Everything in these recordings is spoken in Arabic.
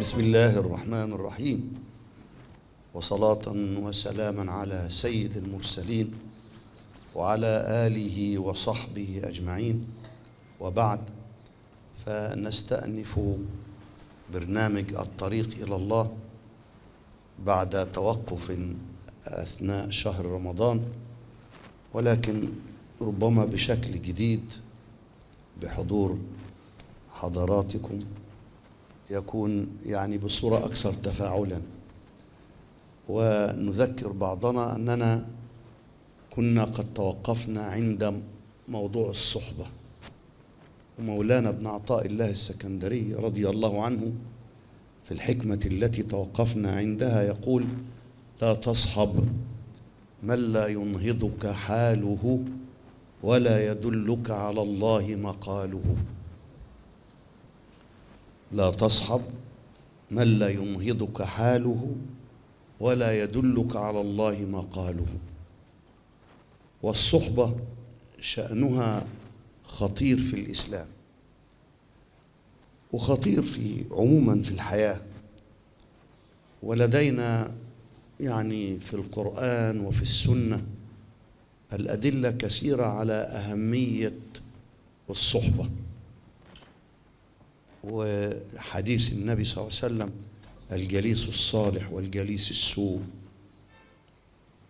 بسم الله الرحمن الرحيم وصلاة وسلاما على سيد المرسلين وعلى آله وصحبه أجمعين وبعد فنستأنف برنامج الطريق إلى الله بعد توقف أثناء شهر رمضان ولكن ربما بشكل جديد بحضور حضراتكم يكون يعني بصورة أكثر تفاعلا ونذكر بعضنا أننا كنا قد توقفنا عند موضوع الصحبة ومولانا ابن عطاء الله السكندري رضي الله عنه في الحكمة التي توقفنا عندها يقول لا تصحب من لا ينهضك حاله ولا يدلك على الله مقاله لا تصحب من لا يمهضك حاله ولا يدلك على الله ما قاله والصحبة شأنها خطير في الإسلام وخطير في عموما في الحياة ولدينا يعني في القرآن وفي السنة الأدلة كثيرة على أهمية الصحبة وحديث النبي صلى الله عليه وسلم الجليس الصالح والجليس السوء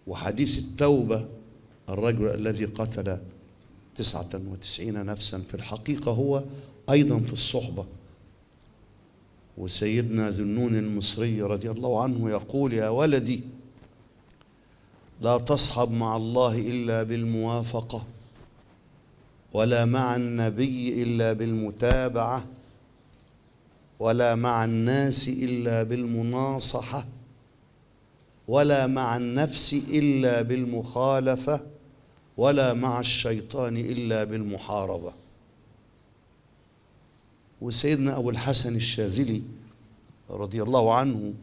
وحديث التوبة الرجل الذي قتل تسعة وتسعين نفسا في الحقيقة هو أيضا في الصحبة وسيدنا ذنون المصري رضي الله عنه يقول يا ولدي لا تصحب مع الله إلا بالموافقة ولا مع النبي إلا بالمتابعة ولا مع الناس الا بالمناصحه ولا مع النفس الا بالمخالفه ولا مع الشيطان الا بالمحاربه وسيدنا ابو الحسن الشاذلي رضي الله عنه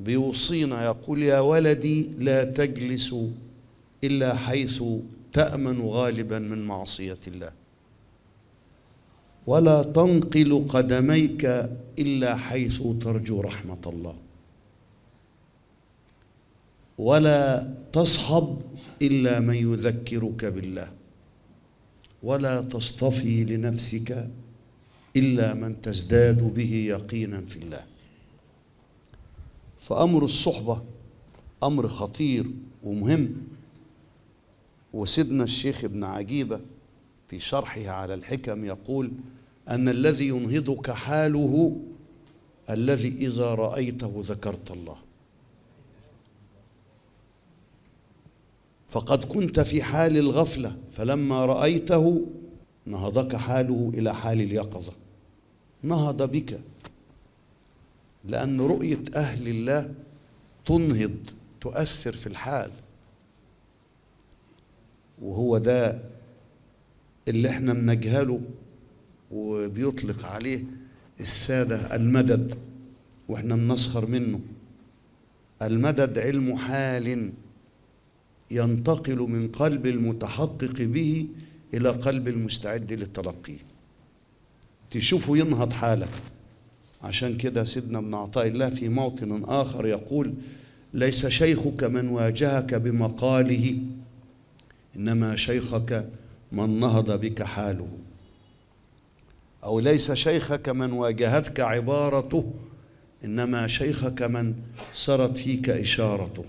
بيوصينا يقول يا ولدي لا تجلس الا حيث تامن غالبا من معصيه الله ولا تنقل قدميك الا حيث ترجو رحمه الله ولا تصحب الا من يذكرك بالله ولا تصطفي لنفسك الا من تزداد به يقينا في الله فامر الصحبه امر خطير ومهم وسيدنا الشيخ ابن عجيبه في شرحه على الحكم يقول أن الذي ينهضك حاله الذي إذا رأيته ذكرت الله فقد كنت في حال الغفلة فلما رأيته نهضك حاله إلى حال اليقظة نهض بك لأن رؤية أهل الله تنهض تؤثر في الحال وهو ده اللي احنا بنجهله وبيطلق عليه السادة المدد واحنا بنسخر منه المدد علم حال ينتقل من قلب المتحقق به إلى قلب المستعد للتلقي تشوفه ينهض حالك عشان كده سيدنا ابن عطاء الله في موطن آخر يقول ليس شيخك من واجهك بمقاله إنما شيخك من نهض بك حاله أو ليس شيخك من واجهتك عبارته إنما شيخك من سرت فيك إشارته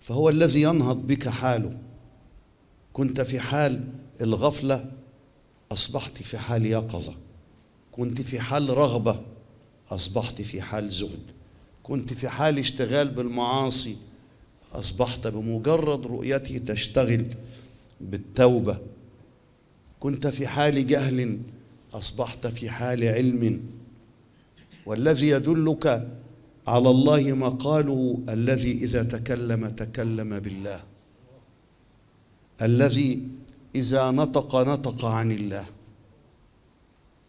فهو الذي ينهض بك حاله كنت في حال الغفلة أصبحت في حال يقظة كنت في حال رغبة أصبحت في حال زهد كنت في حال اشتغال بالمعاصي أصبحت بمجرد رؤيته تشتغل بالتوبة كنت في حال جهل أصبحت في حال علم والذي يدلك على الله ما قاله الذي إذا تكلم تكلم بالله الذي إذا نطق نطق عن الله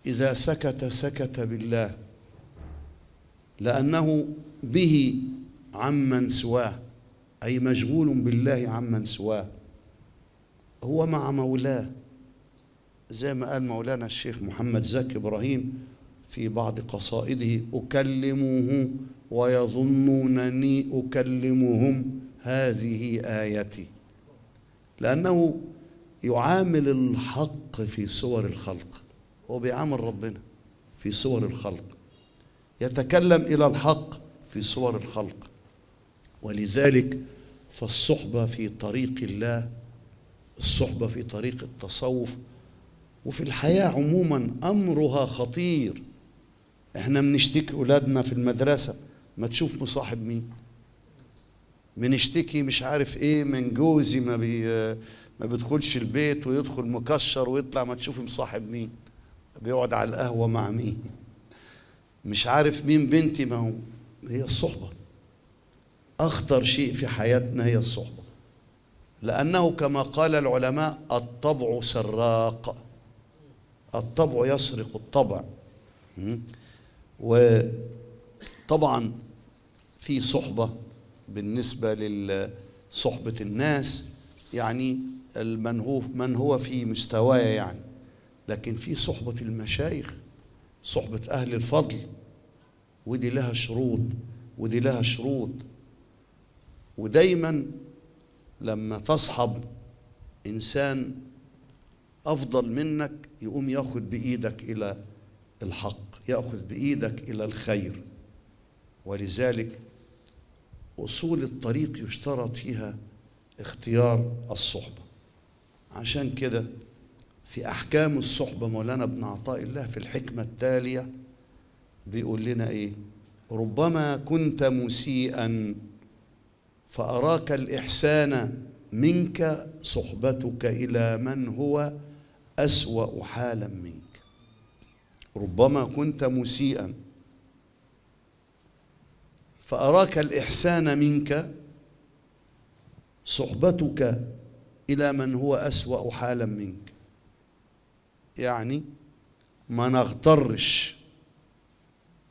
إذا سكت سكت بالله لأنه به عمن سواه أي مشغول بالله عمن سواه هو مع مولاه زي ما قال مولانا الشيخ محمد زكي إبراهيم في بعض قصائده اكلمه ويظنونني أكلمهم هذه آيتي لأنه يعامل الحق في صور الخلق هو بيعامل ربنا في صور الخلق يتكلم إلى الحق في صور الخلق ولذلك فالصحبة في طريق الله الصحبة في طريق التصوف وفي الحياة عموما أمرها خطير احنا بنشتكي أولادنا في المدرسة ما تشوف مصاحب مين بنشتكي مش عارف ايه من جوزي ما بي ما بيدخلش البيت ويدخل مكشر ويطلع ما تشوف مصاحب مين بيقعد على القهوة مع مين مش عارف مين بنتي ما هو هي الصحبة أخطر شيء في حياتنا هي الصحبة لأنه كما قال العلماء الطبع سراق الطبع يسرق الطبع وطبعا في صحبة بالنسبة لصحبة الناس يعني من هو من هو في مستواه يعني لكن في صحبة المشايخ صحبة أهل الفضل ودي لها شروط ودي لها شروط ودايما لما تصحب إنسان أفضل منك يقوم ياخد بايدك الى الحق ياخذ بايدك الى الخير ولذلك اصول الطريق يشترط فيها اختيار الصحبه عشان كده في احكام الصحبه مولانا ابن عطاء الله في الحكمه التاليه بيقول لنا ايه ربما كنت مسيئا فاراك الاحسان منك صحبتك الى من هو أسوأ حالا منك ربما كنت مسيئا فأراك الإحسان منك صحبتك إلى من هو أسوأ حالا منك يعني ما نغترش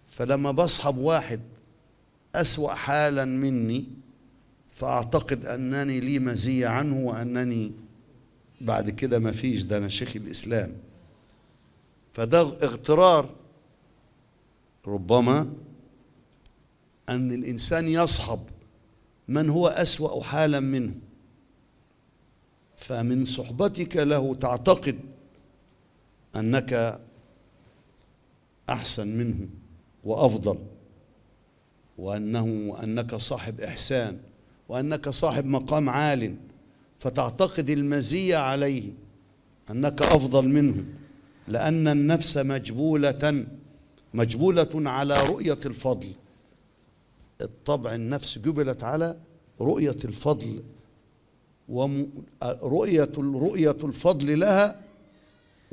فلما بصحب واحد أسوأ حالا مني فأعتقد أنني لي مزية عنه وأنني بعد كده ما فيش ده أنا شيخ الإسلام فده اغترار ربما أن الإنسان يصحب من هو أسوأ حالا منه فمن صحبتك له تعتقد أنك أحسن منه وأفضل وأنه أنك صاحب إحسان وأنك صاحب مقام عال فتعتقد المزية عليه أنك أفضل منه لأن النفس مجبولة مجبولة على رؤية الفضل الطبع النفس جبلت على رؤية الفضل ورؤية رؤية الفضل لها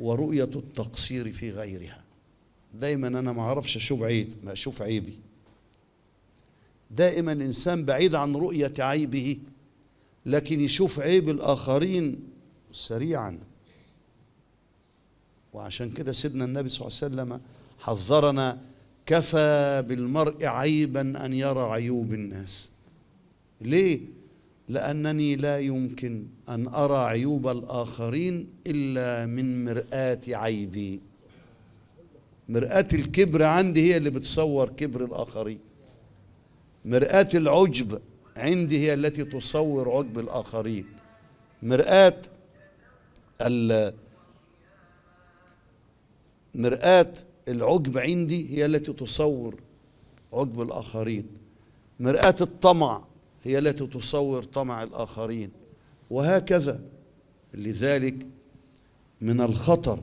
ورؤية التقصير في غيرها دايما أنا ما أعرفش أشوف عيب ما أشوف عيبي دائما إنسان بعيد عن رؤية عيبه لكن يشوف عيب الآخرين سريعا وعشان كده سيدنا النبي صلى الله عليه وسلم حذرنا كفى بالمرء عيبا أن يرى عيوب الناس ليه؟ لأنني لا يمكن أن أرى عيوب الآخرين إلا من مرآة عيبي مرآة الكبر عندي هي اللي بتصور كبر الآخرين مرآة العجب عندي هي التي تصور عجب الآخرين مرآة مرآة العجب عندي هي التي تصور عجب الآخرين مرآة الطمع هي التي تصور طمع الآخرين وهكذا لذلك من الخطر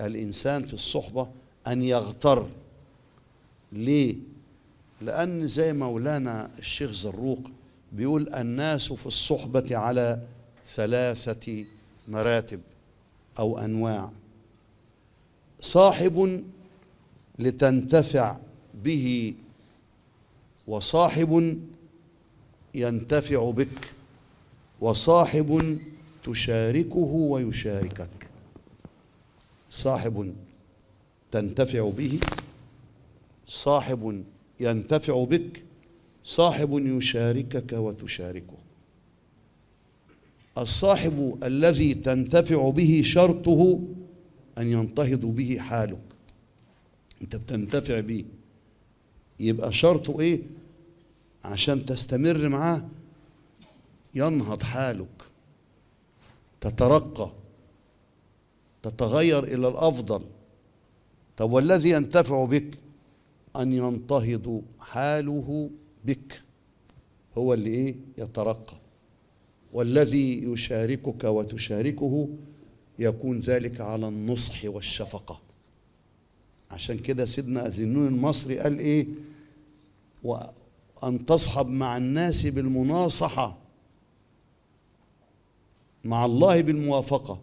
الإنسان في الصحبة أن يغتر ليه لأن زي مولانا الشيخ زروق بيقول الناس في الصحبة على ثلاثة مراتب أو أنواع صاحب لتنتفع به وصاحب ينتفع بك وصاحب تشاركه ويشاركك صاحب تنتفع به صاحب ينتفع بك صاحب يشاركك وتشاركه الصاحب الذي تنتفع به شرطه أن ينتهض به حالك أنت بتنتفع بيه يبقى شرطه إيه عشان تستمر معاه ينهض حالك تترقى تتغير إلى الأفضل طب والذي ينتفع بك أن ينتهض حاله بك هو اللي إيه يترقى والذي يشاركك وتشاركه يكون ذلك على النصح والشفقة عشان كده سيدنا زنون المصري قال إيه وأن تصحب مع الناس بالمناصحة مع الله بالموافقة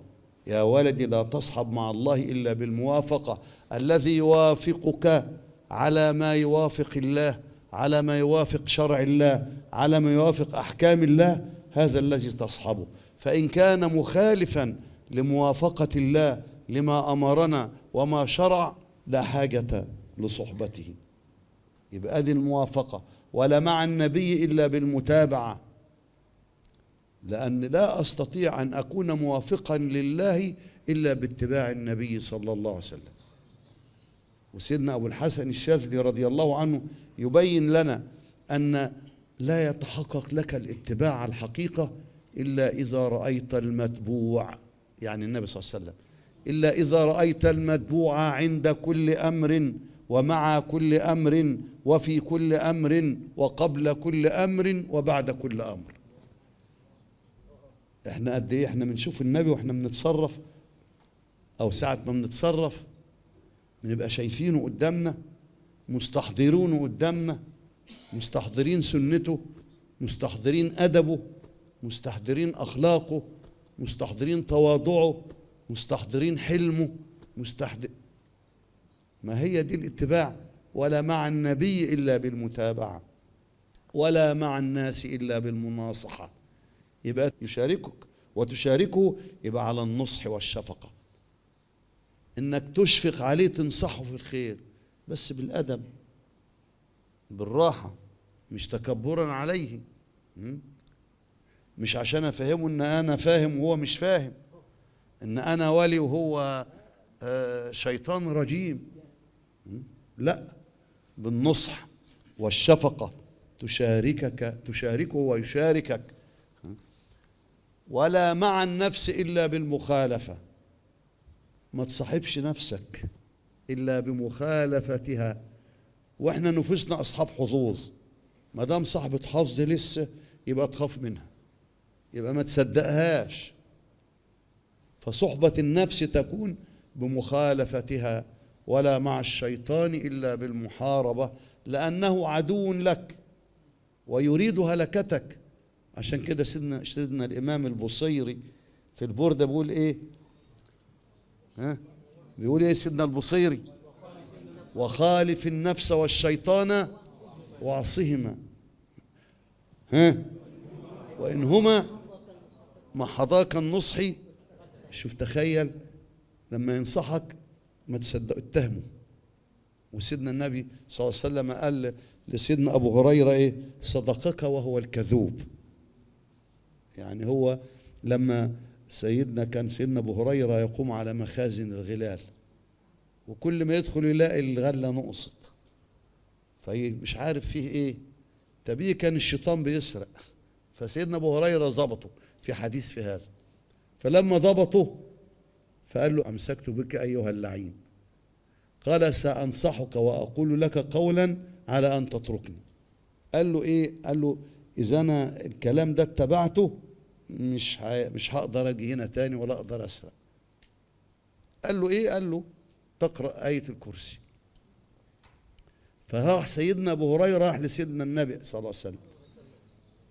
يا ولدي لا تصحب مع الله إلا بالموافقة الذي يوافقك على ما يوافق الله على ما يوافق شرع الله على ما يوافق احكام الله هذا الذي تصحبه فان كان مخالفا لموافقه الله لما امرنا وما شرع لا حاجه لصحبته يبقى ادي الموافقه ولا مع النبي الا بالمتابعه لان لا استطيع ان اكون موافقا لله الا باتباع النبي صلى الله عليه وسلم وسيدنا أبو الحسن الشاذلي رضي الله عنه يبين لنا أن لا يتحقق لك الاتباع الحقيقة إلا إذا رأيت المتبوع يعني النبي صلى الله عليه وسلم إلا إذا رأيت المتبوع عند كل أمر ومع كل أمر وفي كل أمر وقبل كل أمر وبعد كل أمر احنا قد ايه احنا بنشوف النبي واحنا بنتصرف او ساعة ما بنتصرف بنبقى شايفينه قدامنا مستحضرونه قدامنا مستحضرين سنته مستحضرين أدبه مستحضرين أخلاقه مستحضرين تواضعه مستحضرين حلمه مستحضر ما هي دي الاتباع ولا مع النبي إلا بالمتابعة ولا مع الناس إلا بالمناصحة يبقى يشاركك وتشاركه يبقى على النصح والشفقه انك تشفق عليه تنصحه في الخير بس بالادب بالراحه مش تكبرا عليه مش عشان افهمه ان انا فاهم وهو مش فاهم ان انا ولي وهو آه، شيطان رجيم لا بالنصح والشفقه تشاركك تشاركه ويشاركك ولا مع النفس الا بالمخالفه ما تصاحبش نفسك إلا بمخالفتها وإحنا نفوسنا أصحاب حظوظ ما دام صاحبة حظ لسه يبقى تخاف منها يبقى ما تصدقهاش فصحبة النفس تكون بمخالفتها ولا مع الشيطان إلا بالمحاربة لأنه عدو لك ويريد هلكتك عشان كده سيدنا, سيدنا الإمام البصيري في البردة بيقول إيه ها بيقول ايه سيدنا البصيري وخالف النفس والشيطان وعصهما ها وان هما ما حضاك النصح شوف تخيل لما ينصحك ما تصدق اتهمه وسيدنا النبي صلى الله عليه وسلم قال لسيدنا ابو هريره ايه صدقك وهو الكذوب يعني هو لما سيدنا كان سيدنا ابو هريره يقوم على مخازن الغلال وكل ما يدخل يلاقي الغله نقصت طيب مش عارف فيه ايه تبيه كان الشيطان بيسرق فسيدنا ابو هريره ظبطه في حديث في هذا فلما ضبطه فقال له امسكت بك ايها اللعين قال سانصحك واقول لك قولا على ان تتركني قال له ايه قال له اذا انا الكلام ده اتبعته مش مش هقدر اجي هنا تاني ولا اقدر اسرق قال له ايه قال له تقرا ايه الكرسي فراح سيدنا ابو هريره راح لسيدنا النبي صلى الله عليه وسلم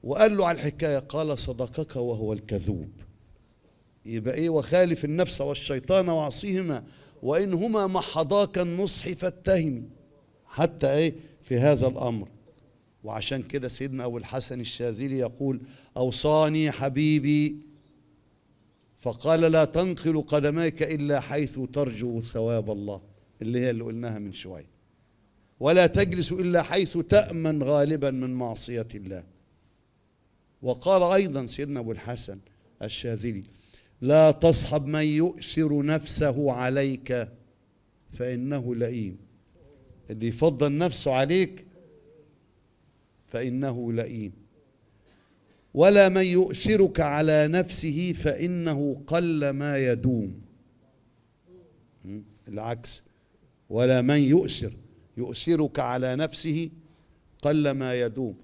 وقال له على الحكايه قال صدقك وهو الكذوب يبقى ايه وخالف النفس والشيطان وعصيهما وانهما محضاك النصح فاتهم حتى ايه في هذا الامر وعشان كده سيدنا أبو الحسن الشاذلي يقول أوصاني حبيبي فقال لا تنقل قدميك إلا حيث ترجو ثواب الله اللي هي اللي قلناها من شوية ولا تجلس إلا حيث تأمن غالبا من معصية الله وقال أيضا سيدنا أبو الحسن الشاذلي لا تصحب من يؤثر نفسه عليك فإنه لئيم اللي يفضل نفسه عليك فإنه لئيم ولا من يؤثرك على نفسه فإنه قل ما يدوم العكس ولا من يؤثر يؤثرك على نفسه قل ما يدوم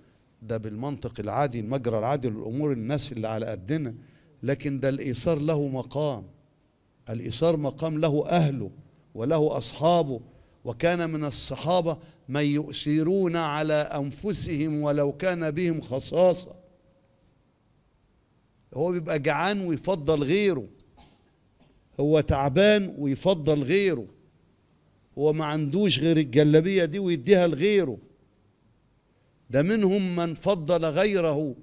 ده بالمنطق العادي المجرى العادي للأمور الناس اللي على قدنا لكن ده الإيثار له مقام الإيثار مقام له أهله وله أصحابه وكان من الصحابة من يؤثرون على أنفسهم ولو كان بهم خصاصة هو بيبقى جعان ويفضل غيره هو تعبان ويفضل غيره هو ما عندوش غير الجلابية دي ويديها لغيره ده منهم من فضل غيره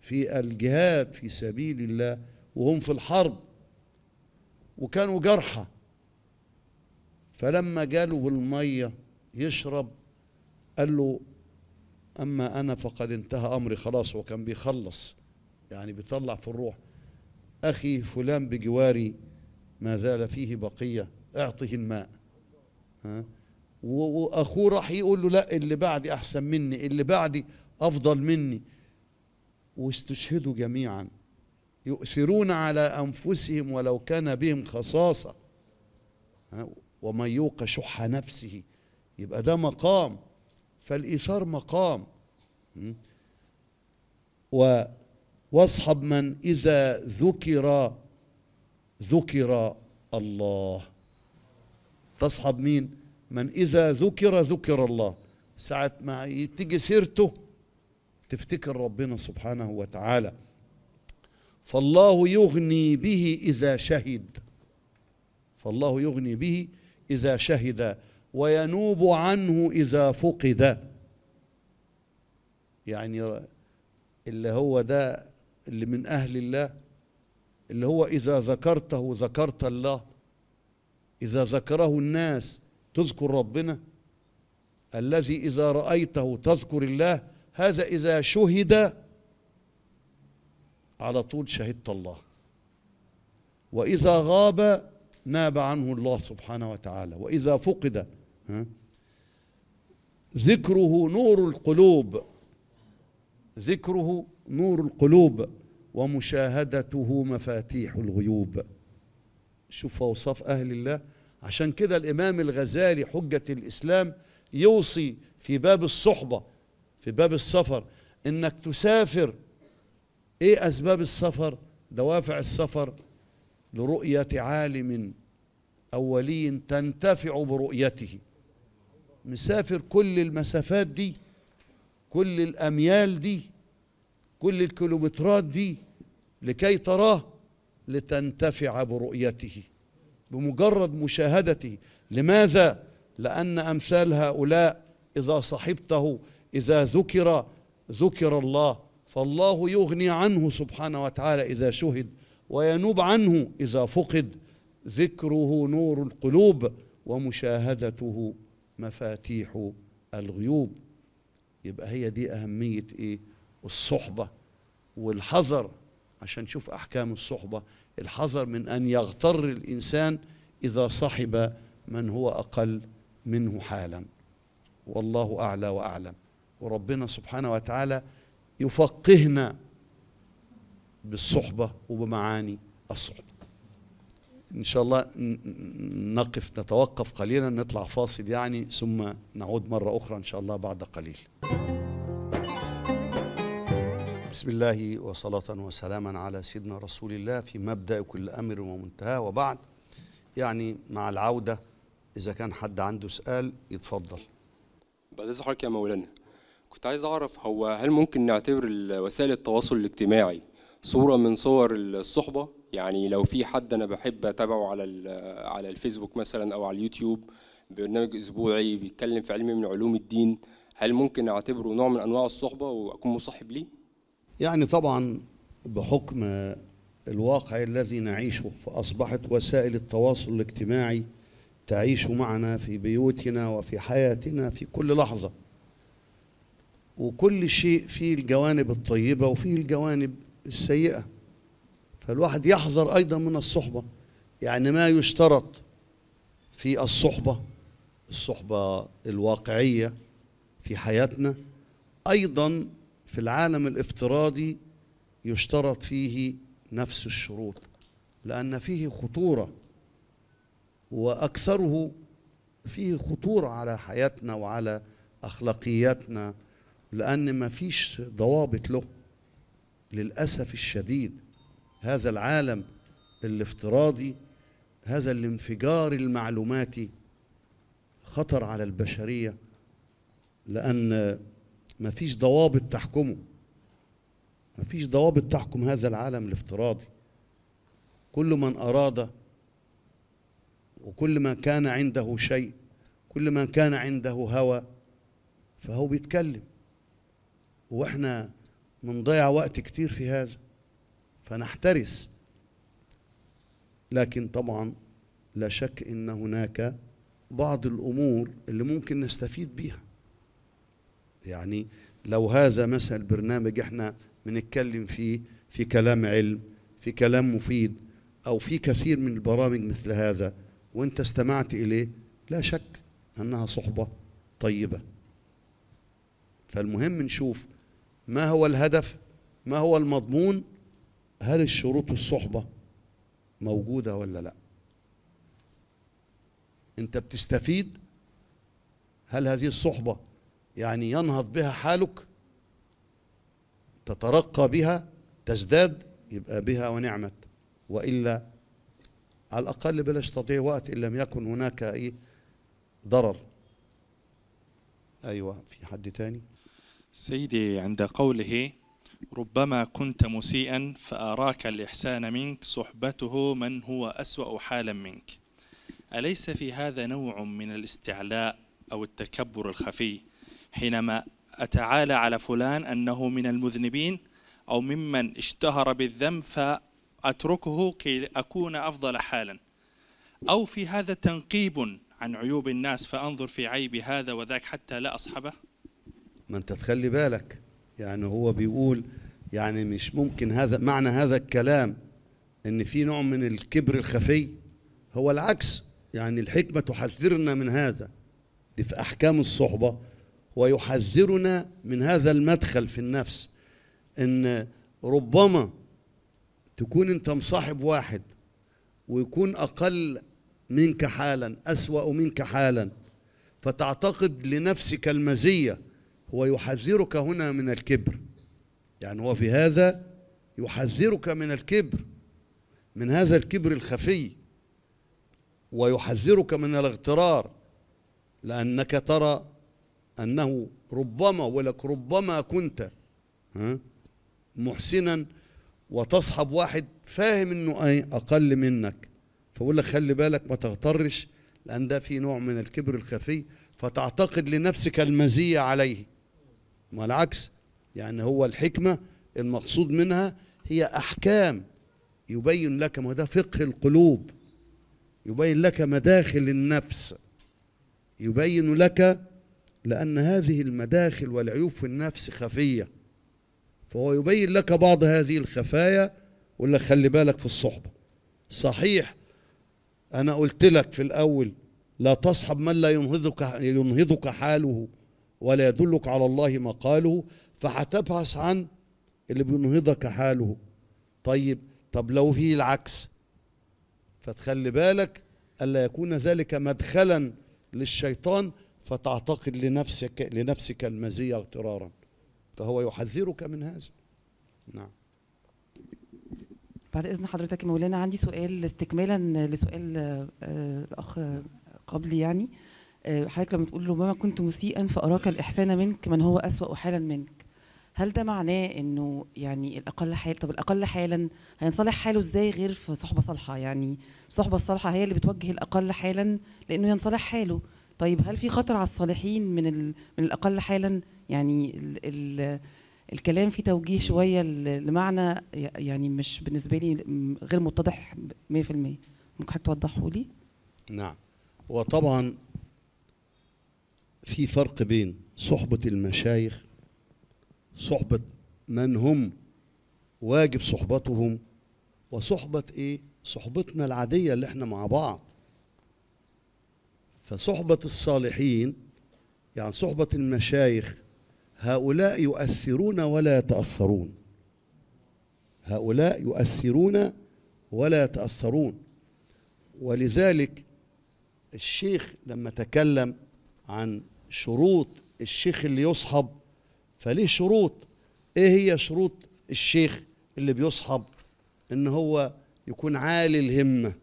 في الجهاد في سبيل الله وهم في الحرب وكانوا جرحى فلما جاله المية يشرب قال له أما أنا فقد انتهى أمري خلاص وكان بيخلص يعني بيطلع في الروح أخي فلان بجواري ما زال فيه بقية أعطه الماء ها وأخوه راح يقول له لا اللي بعدي أحسن مني اللي بعدي أفضل مني واستشهدوا جميعا يؤثرون على أنفسهم ولو كان بهم خصاصة ومن يوق شح نفسه يبقى ده مقام فالإيثار مقام و واصحب من إذا ذكر ذكر الله تصحب مين من إذا ذكر ذكر الله ساعة ما تيجي سيرته تفتكر ربنا سبحانه وتعالى فالله يغني به إذا شهد فالله يغني به إذا شهد وينوب عنه إذا فقد يعني اللي هو ده اللي من أهل الله اللي هو إذا ذكرته ذكرت الله إذا ذكره الناس تذكر ربنا الذي إذا رأيته تذكر الله هذا إذا شهد على طول شهدت الله وإذا غاب ناب عنه الله سبحانه وتعالى وإذا فقد ذكره نور القلوب ذكره نور القلوب ومشاهدته مفاتيح الغيوب شوف أوصاف أهل الله عشان كده الإمام الغزالي حجة الإسلام يوصي في باب الصحبة في باب السفر إنك تسافر إيه أسباب السفر دوافع السفر لرؤية عالم أو ولي تنتفع برؤيته مسافر كل المسافات دي كل الأميال دي كل الكيلومترات دي لكي تراه لتنتفع برؤيته بمجرد مشاهدته لماذا؟ لأن أمثال هؤلاء إذا صحبته إذا ذكر ذكر الله فالله يغني عنه سبحانه وتعالى إذا شهد وينوب عنه إذا فقد ذكره نور القلوب ومشاهدته مفاتيح الغيوب يبقى هي دي أهمية إيه الصحبة والحذر عشان نشوف أحكام الصحبة الحذر من أن يغتر الإنسان إذا صحب من هو أقل منه حالا والله أعلى وأعلم وربنا سبحانه وتعالى يفقهنا بالصحبة وبمعاني الصحبة إن شاء الله نقف نتوقف قليلا نطلع فاصل يعني ثم نعود مرة أخرى إن شاء الله بعد قليل بسم الله وصلاة وسلاما على سيدنا رسول الله في مبدأ كل أمر ومنتهى وبعد يعني مع العودة إذا كان حد عنده سؤال يتفضل بعد إذن حضرتك يا مولانا كنت عايز أعرف هو هل ممكن نعتبر وسائل التواصل الاجتماعي صوره من صور الصحبه يعني لو في حد انا بحب اتابعه على على الفيسبوك مثلا او على اليوتيوب برنامج اسبوعي بيتكلم في علم من علوم الدين هل ممكن اعتبره نوع من انواع الصحبه واكون مصاحب ليه يعني طبعا بحكم الواقع الذي نعيشه فاصبحت وسائل التواصل الاجتماعي تعيش معنا في بيوتنا وفي حياتنا في كل لحظه وكل شيء فيه الجوانب الطيبه وفيه الجوانب السيئة فالواحد يحذر أيضا من الصحبة يعني ما يشترط في الصحبة الصحبة الواقعية في حياتنا أيضا في العالم الافتراضي يشترط فيه نفس الشروط لأن فيه خطورة وأكثره فيه خطورة على حياتنا وعلى أخلاقياتنا لأن ما فيش ضوابط له للأسف الشديد هذا العالم الافتراضي هذا الانفجار المعلوماتي خطر على البشرية لأن ما فيش ضوابط تحكمه ما فيش ضوابط تحكم هذا العالم الافتراضي كل من أراد وكل ما كان عنده شيء كل ما كان عنده هوى فهو بيتكلم واحنا منضيع وقت كتير في هذا فنحترس لكن طبعا لا شك ان هناك بعض الامور اللي ممكن نستفيد بيها يعني لو هذا مثلا برنامج احنا بنتكلم فيه في كلام علم في كلام مفيد او في كثير من البرامج مثل هذا وانت استمعت اليه لا شك انها صحبه طيبه فالمهم نشوف ما هو الهدف ما هو المضمون هل الشروط الصحبة موجودة ولا لا انت بتستفيد هل هذه الصحبة يعني ينهض بها حالك تترقى بها تزداد يبقى بها ونعمت وإلا على الأقل بلاش تضيع وقت إن لم يكن هناك أي ضرر أيوة في حد تاني سيدي عند قوله ربما كنت مسيئا فأراك الإحسان منك صحبته من هو أسوأ حالا منك أليس في هذا نوع من الاستعلاء أو التكبر الخفي حينما أتعالى على فلان أنه من المذنبين أو ممن اشتهر بالذنب فأتركه كي أكون أفضل حالا أو في هذا تنقيب عن عيوب الناس فأنظر في عيب هذا وذاك حتى لا أصحبه ما انت تخلي بالك يعني هو بيقول يعني مش ممكن هذا معنى هذا الكلام ان في نوع من الكبر الخفي هو العكس يعني الحكمة تحذرنا من هذا دي في أحكام الصحبة ويحذرنا من هذا المدخل في النفس إن ربما تكون أنت مصاحب واحد ويكون أقل منك حالا أسوأ منك حالا فتعتقد لنفسك المزية هو يحذرك هنا من الكبر يعني هو في هذا يحذرك من الكبر من هذا الكبر الخفي ويحذرك من الاغترار لأنك ترى أنه ربما ولك ربما كنت محسنا وتصحب واحد فاهم انه اقل منك فقول لك خلي بالك ما تغترش لان ده في نوع من الكبر الخفي فتعتقد لنفسك المزيه عليه ما العكس يعني هو الحكمة المقصود منها هي أحكام يبين لك ما ده فقه القلوب يبين لك مداخل النفس يبين لك لأن هذه المداخل والعيوب في النفس خفية فهو يبين لك بعض هذه الخفايا ولا خلي بالك في الصحبة صحيح أنا قلت لك في الأول لا تصحب من لا ينهضك ينهضك حاله ولا يدلك على الله مقاله فهتبحث عن اللي بينهضك حاله طيب طب لو في العكس فتخلي بالك ألا يكون ذلك مدخلا للشيطان فتعتقد لنفسك لنفسك المزية اغترارا فهو يحذرك من هذا نعم بعد اذن حضرتك مولانا عندي سؤال استكمالا لسؤال آه، آه، الاخ قبلي يعني آه، حضرتك لما تقول ربما كنت مسيئا فاراك الاحسان منك من هو اسوا حالا منك هل ده معناه انه يعني الاقل حال طب الاقل حالا هينصلح حاله ازاي غير في صحبه صالحه يعني الصحبه الصالحه هي اللي بتوجه الاقل حالا لانه ينصلح حاله طيب هل في خطر على الصالحين من ال... من الاقل حالا يعني ال... ال... الكلام فيه توجيه شويه لمعنى يعني مش بالنسبه لي غير متضح 100% ممكن حضرتك توضحه لي نعم هو طبعا في فرق بين صحبة المشايخ صحبة من هم واجب صحبتهم وصحبة ايه صحبتنا العادية اللي احنا مع بعض فصحبة الصالحين يعني صحبة المشايخ هؤلاء يؤثرون ولا يتأثرون هؤلاء يؤثرون ولا يتأثرون ولذلك الشيخ لما تكلم عن شروط الشيخ اللي يصحب فليه شروط ايه هي شروط الشيخ اللي بيصحب ان هو يكون عالي الهمه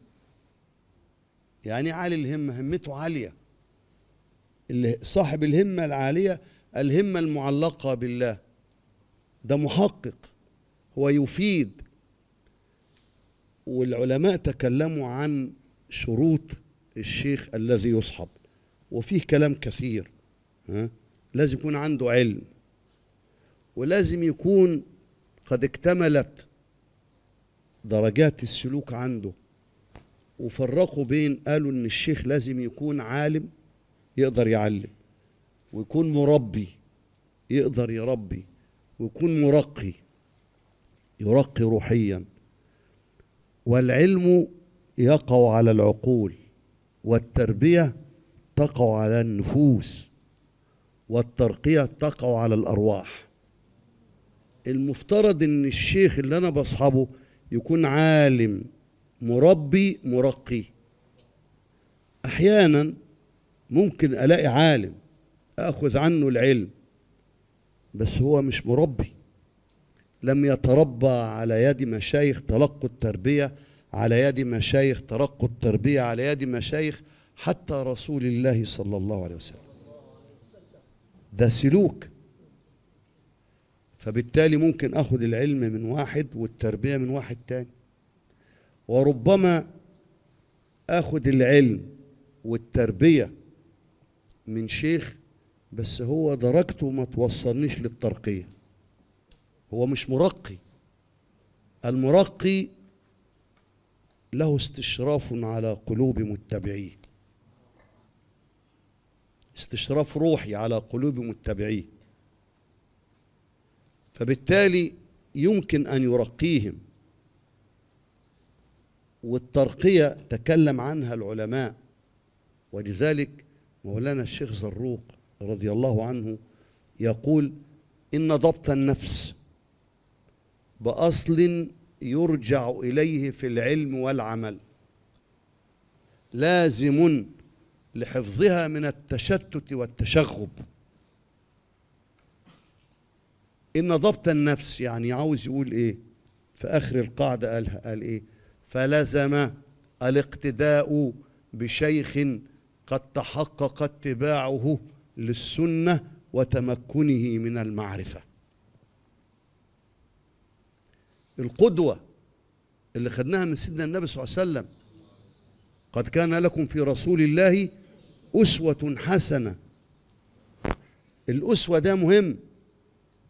يعني عالي الهمه همته عاليه اللي صاحب الهمه العاليه الهمه المعلقه بالله ده محقق هو يفيد والعلماء تكلموا عن شروط الشيخ الذي يصحب وفيه كلام كثير لازم يكون عنده علم ولازم يكون قد اكتملت درجات السلوك عنده وفرقوا بين قالوا ان الشيخ لازم يكون عالم يقدر يعلم ويكون مربي يقدر يربي ويكون مرقي يرقي روحيا والعلم يقع على العقول والتربيه تقع على النفوس والترقية تقع على الأرواح المفترض ان الشيخ اللي انا بصحبه يكون عالم مربي مرقي احيانا ممكن الاقي عالم اخذ عنه العلم بس هو مش مربي لم يتربى على يد مشايخ تلقوا التربيه على يد مشايخ تلقوا التربيه على يد مشايخ حتى رسول الله صلى الله عليه وسلم ده سلوك فبالتالي ممكن اخذ العلم من واحد والتربيه من واحد تاني وربما اخذ العلم والتربيه من شيخ بس هو درجته ما توصلنيش للترقيه هو مش مرقي المرقي له استشراف على قلوب متبعيه استشراف روحي على قلوب متبعيه فبالتالي يمكن أن يرقيهم والترقية تكلم عنها العلماء ولذلك مولانا الشيخ زروق رضي الله عنه يقول إن ضبط النفس بأصل يرجع إليه في العلم والعمل لازم لحفظها من التشتت والتشغب إن ضبط النفس يعني عاوز يقول إيه في آخر القاعدة قالها قال إيه فلزم الاقتداء بشيخ قد تحقق اتباعه للسنة وتمكنه من المعرفة القدوة اللي خدناها من سيدنا النبي صلى الله عليه وسلم قد كان لكم في رسول الله أسوة حسنة الأسوة ده مهم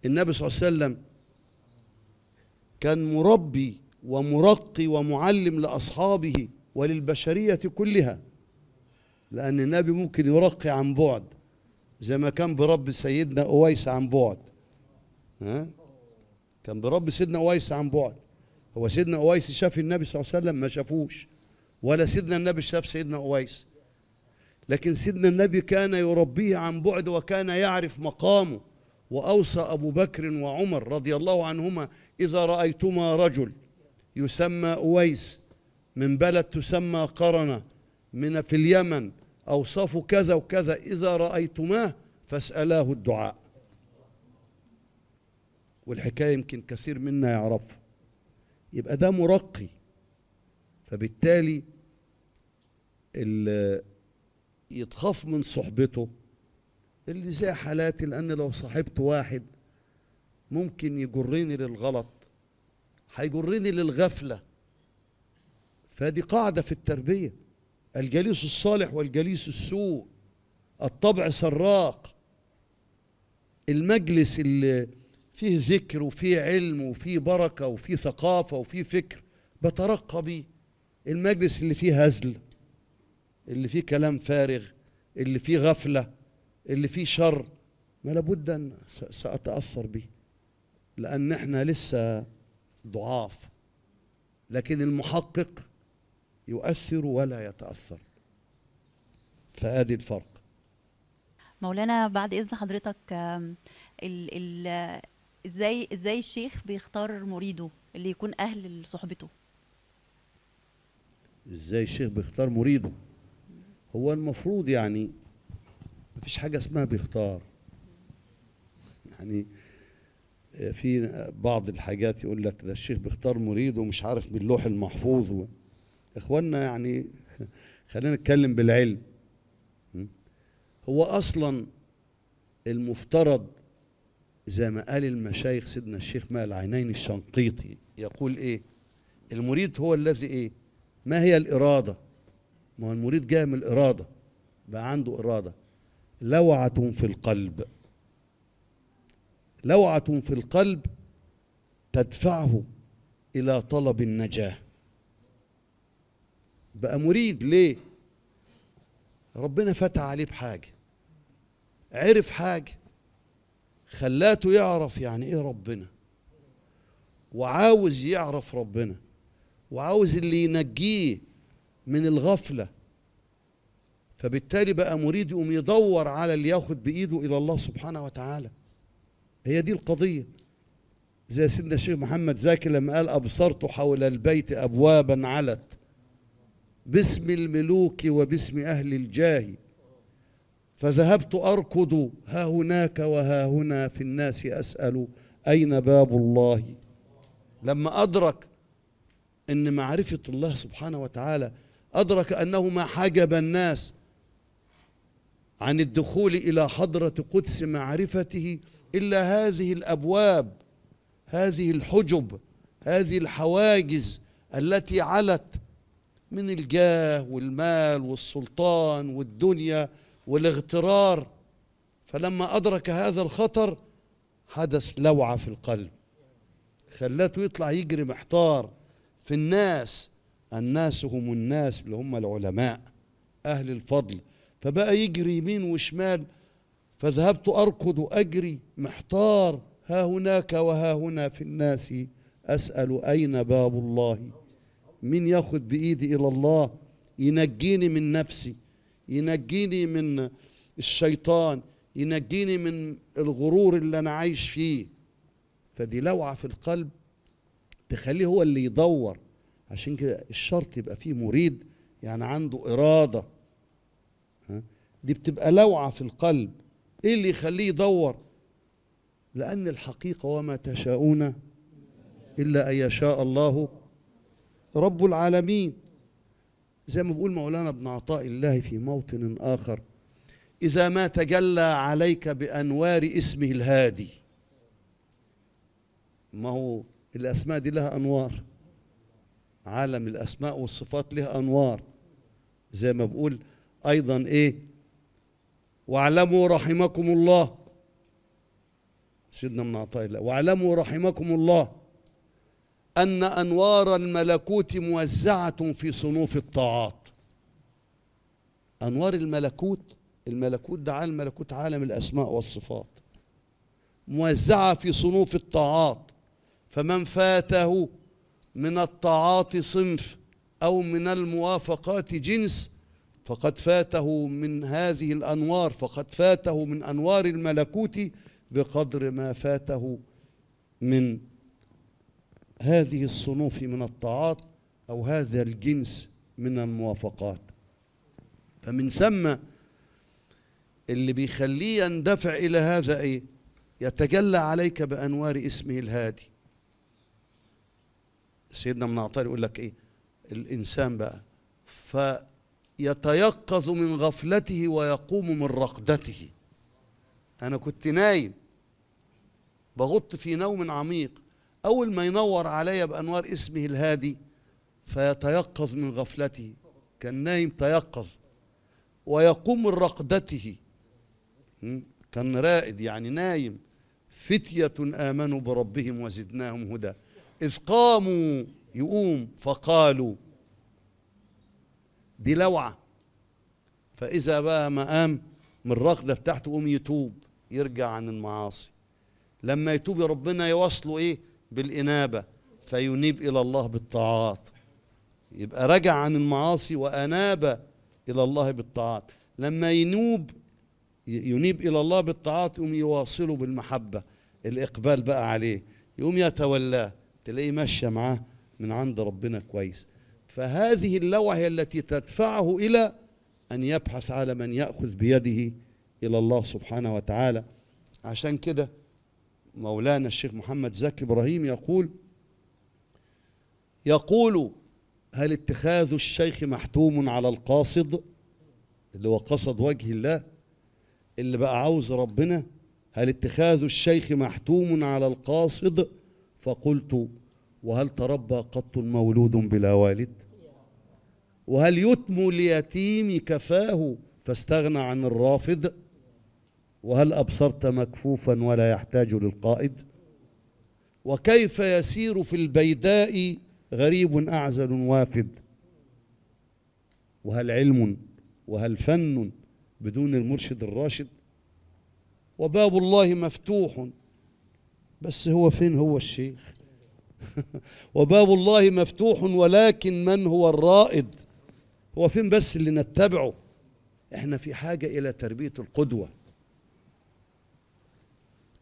النبي صلى الله عليه وسلم كان مربي ومرقي ومعلم لأصحابه وللبشرية كلها لأن النبي ممكن يرقي عن بعد زي ما كان برب سيدنا أويس عن بعد ها؟ كان برب سيدنا أويس عن بعد هو سيدنا أويس شاف النبي صلى الله عليه وسلم ما شافوش ولا سيدنا النبي شاف سيدنا أويس لكن سيدنا النبي كان يربيه عن بعد وكان يعرف مقامه وأوصى أبو بكر وعمر رضي الله عنهما إذا رأيتما رجل يسمى أويس من بلد تسمى قرنة من في اليمن أوصفه كذا وكذا إذا رأيتماه فاسألاه الدعاء والحكاية يمكن كثير منا يعرفها يبقى ده مرقي فبالتالي اللي يتخاف من صحبته اللي زي حالاتي لأن لو صاحبت واحد ممكن يجرني للغلط هيجرني للغفلة فدي قاعدة في التربية الجليس الصالح والجليس السوء الطبع سراق المجلس اللي فيه ذكر وفيه علم وفيه بركة وفيه ثقافة وفيه فكر بترقى بيه المجلس اللي فيه هزل اللي فيه كلام فارغ اللي فيه غفلة اللي فيه شر ما لابد أن سأتأثر به لأن احنا لسه ضعاف لكن المحقق يؤثر ولا يتأثر فهذه الفرق مولانا بعد اذن حضرتك ال ال ازاي ازاي الشيخ بيختار مريده اللي يكون اهل لصحبته ازاي الشيخ بيختار مريده هو المفروض يعني مفيش حاجة اسمها بيختار يعني في بعض الحاجات يقول لك ده الشيخ بيختار مريده ومش عارف من اللوح المحفوظ و... اخوانا يعني خلينا نتكلم بالعلم هو اصلا المفترض زي ما قال المشايخ سيدنا الشيخ مال العينين الشنقيطي يقول ايه المريد هو الذي ايه ما هي الإرادة ما هو المريد جاء من الإرادة بقى عنده إرادة لوعة في القلب لوعة في القلب تدفعه إلى طلب النجاة بقى مريد ليه ربنا فتح عليه بحاجة عرف حاجة خلاته يعرف يعني ايه ربنا وعاوز يعرف ربنا وعاوز اللي ينجيه من الغفله فبالتالي بقى مريد يقوم يدور على اللي ياخد بايده الى الله سبحانه وتعالى هي دي القضيه زي سيدنا الشيخ محمد زكي لما قال ابصرت حول البيت ابوابا علت باسم الملوك وباسم اهل الجاه فذهبت اركض ها هناك وها هنا في الناس اسال اين باب الله لما ادرك ان معرفه الله سبحانه وتعالى ادرك انه ما حجب الناس عن الدخول الى حضره قدس معرفته الا هذه الابواب هذه الحجب هذه الحواجز التي علت من الجاه والمال والسلطان والدنيا والاغترار فلما ادرك هذا الخطر حدث لوعه في القلب خلاته يطلع يجري محتار في الناس الناس هم الناس اللي هم العلماء أهل الفضل فبقى يجري يمين وشمال فذهبت أركض أجري محتار ها هناك وها هنا في الناس أسأل أين باب الله مين يأخذ بإيدي إلى الله ينجيني من نفسي ينجيني من الشيطان ينجيني من الغرور اللي أنا عايش فيه فدي لوعة في القلب تخليه هو اللي يدور عشان كده الشرط يبقى فيه مريد يعني عنده إرادة دي بتبقى لوعة في القلب إيه اللي يخليه يدور لأن الحقيقة وما تشاءون إلا أن يشاء الله رب العالمين زي ما بيقول مولانا ابن عطاء الله في موطن آخر إذا ما تجلى عليك بأنوار اسمه الهادي ما هو الأسماء دي لها أنوار عالم الأسماء والصفات لها أنوار زي ما بقول أيضا إيه واعلموا رحمكم الله سيدنا من عطاء الله واعلموا رحمكم الله أن أنوار الملكوت موزعة في صنوف الطاعات أنوار الملكوت الملكوت ده عالم الملكوت عالم الأسماء والصفات موزعة في صنوف الطاعات فمن فاته من التعاطي صنف او من الموافقات جنس فقد فاته من هذه الانوار فقد فاته من انوار الملكوت بقدر ما فاته من هذه الصنوف من الطاعات او هذا الجنس من الموافقات فمن ثم اللي بيخليه يندفع الى هذا ايه يتجلى عليك بانوار اسمه الهادي سيدنا منعطار يقول لك ايه الانسان بقى فيتيقظ من غفلته ويقوم من رقدته انا كنت نايم بغط في نوم عميق اول ما ينور علي بانوار اسمه الهادي فيتيقظ من غفلته كان نايم تيقظ ويقوم من رقدته كان رائد يعني نايم فتية آمنوا بربهم وزدناهم هدى إذ قاموا يقوم فقالوا دي لوعة فإذا بقى ما قام من الركضة بتاعته يقوم يتوب يرجع عن المعاصي لما يتوب يا ربنا يوصله إيه بالإنابة فينيب إلى الله بالطاعات يبقى رجع عن المعاصي وأناب إلى الله بالطاعات لما ينوب ينيب إلى الله بالطاعات يقوم يواصله بالمحبة الإقبال بقى عليه يقوم يتولاه تلاقيه ماشية معاه من عند ربنا كويس فهذه اللوعة هي التي تدفعه إلى أن يبحث على من يأخذ بيده إلى الله سبحانه وتعالى عشان كده مولانا الشيخ محمد زكي إبراهيم يقول يقول هل اتخاذ الشيخ محتوم على القاصد اللي هو قصد وجه الله اللي بقى عاوز ربنا هل اتخاذ الشيخ محتوم على القاصد فقلت وهل تربى قط مولود بلا والد وهل يتم اليتيم كفاه فاستغنى عن الرافض وهل أبصرت مكفوفا ولا يحتاج للقائد وكيف يسير في البيداء غريب أعزل وافد وهل علم وهل فن بدون المرشد الراشد وباب الله مفتوح بس هو فين هو الشيخ وباب الله مفتوح ولكن من هو الرائد هو فين بس اللي نتبعه احنا في حاجة إلى تربية القدوة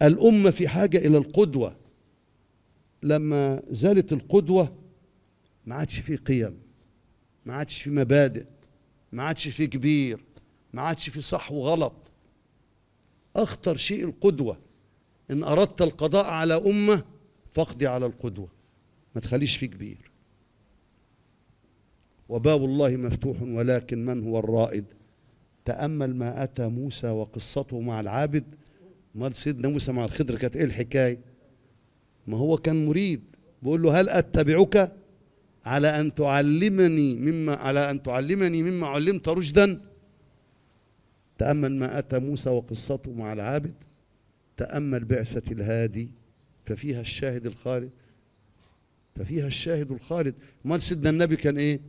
الأمة في حاجة إلى القدوة لما زالت القدوة ما عادش في قيم ما عادش في مبادئ ما عادش في كبير ما عادش في صح وغلط أخطر شيء القدوة إن أردت القضاء على أمة فاقضي على القدوة ما تخليش فيه كبير وباب الله مفتوح ولكن من هو الرائد تأمل ما أتى موسى وقصته مع العابد ما سيدنا موسى مع الخضر كانت إيه الحكاية ما هو كان مريد بيقول له هل أتبعك على أن تعلمني مما على أن تعلمني مما علمت رشدا تأمل ما أتى موسى وقصته مع العابد تأمل بعثة الهادي ففيها الشاهد الخالد ففيها الشاهد الخالد امال سيدنا النبي كان ايه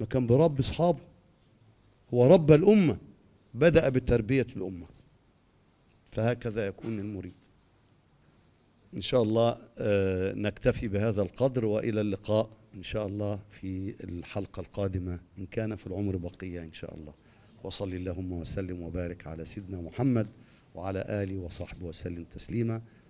ما كان برب اصحابه هو رب الامه بدا بتربيه الامه فهكذا يكون المريد ان شاء الله آه، نكتفي بهذا القدر والى اللقاء ان شاء الله في الحلقه القادمه ان كان في العمر بقيه ان شاء الله وصل اللهم وسلم وبارك على سيدنا محمد وعلى اله وصحبه وسلم تسليما